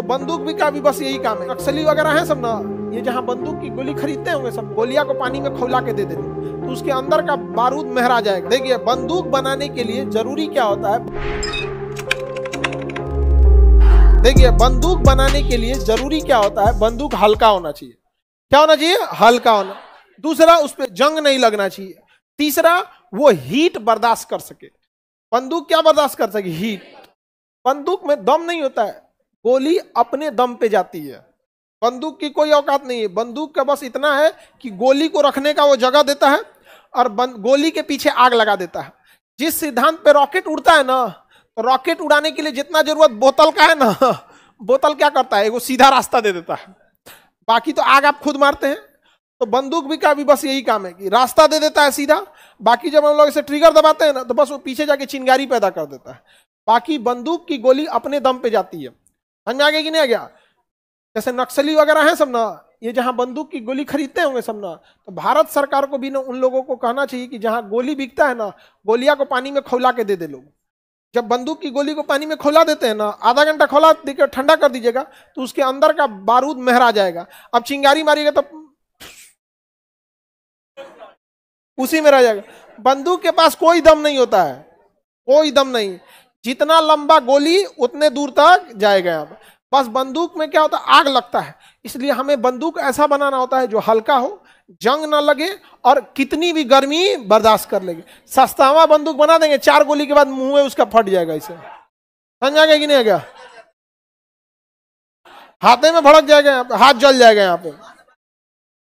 तो बंदूक भी का भी बस यही काम है नक्सली वगैरह है सब ना ये जहाँ बंदूक की गोली खरीदते होंगे सब गोलिया को पानी में खौला के दे देते तो उसके अंदर का बारूद महरा जाएगा देखिए बंदूक बनाने के लिए जरूरी क्या होता है देखिए बंदूक बनाने के लिए जरूरी क्या होता है बंदूक हल्का होना चाहिए क्या होना चाहिए हल्का होना दूसरा उस पर जंग नहीं लगना चाहिए तीसरा वो हीट बर्दाश्त कर सके बंदूक क्या बर्दाश्त कर सके हीट बंदूक में दम नहीं होता है गोली अपने दम पे जाती है बंदूक की कोई औकात नहीं है बंदूक का बस इतना है कि गोली को रखने का वो जगह देता है और गोली के पीछे आग लगा देता है जिस सिद्धांत पे रॉकेट उड़ता है ना तो रॉकेट उड़ाने के लिए जितना जरूरत बोतल का है ना बोतल क्या करता है वो सीधा रास्ता दे देता है बाकी तो आग आप खुद मारते हैं तो बंदूक भी का भी बस यही काम है कि रास्ता दे देता है सीधा बाकी जब हम लोग इसे ट्रिगर दबाते हैं ना तो बस वो पीछे जाके चिंगारी पैदा कर देता है बाकी बंदूक की गोली अपने दम पे जाती है समझ में आ गया कि नहीं आ गया जैसे नक्सली वगैरह हैं सब ना ये जहां बंदूक की गोली खरीदते होंगे सब ना तो भारत सरकार को भी ना उन लोगों को कहना चाहिए कि जहां गोली बिकता है ना गोलिया को पानी में खौला के दे दे लोग जब बंदूक की गोली को पानी में खोला देते हैं ना आधा घंटा खोला देकर ठंडा कर दीजिएगा तो उसके अंदर का बारूद महरा जाएगा अब चिंगारी मारिएगा तो उसी में रह जाएगा बंदूक के पास कोई दम नहीं होता है कोई दम नहीं जितना लंबा गोली उतने दूर तक जाएगा अब बस बंदूक में क्या होता है आग लगता है इसलिए हमें बंदूक ऐसा बनाना होता है जो हल्का हो जंग ना लगे और कितनी भी गर्मी बर्दाश्त कर लेगी सस्तावा बंदूक बना देंगे चार गोली के बाद मुंह में उसका फट जाएगा इसे समझा गया कि नहीं आ गया हाथे में भड़क जाएगा हाथ जल जाएगा यहाँ पे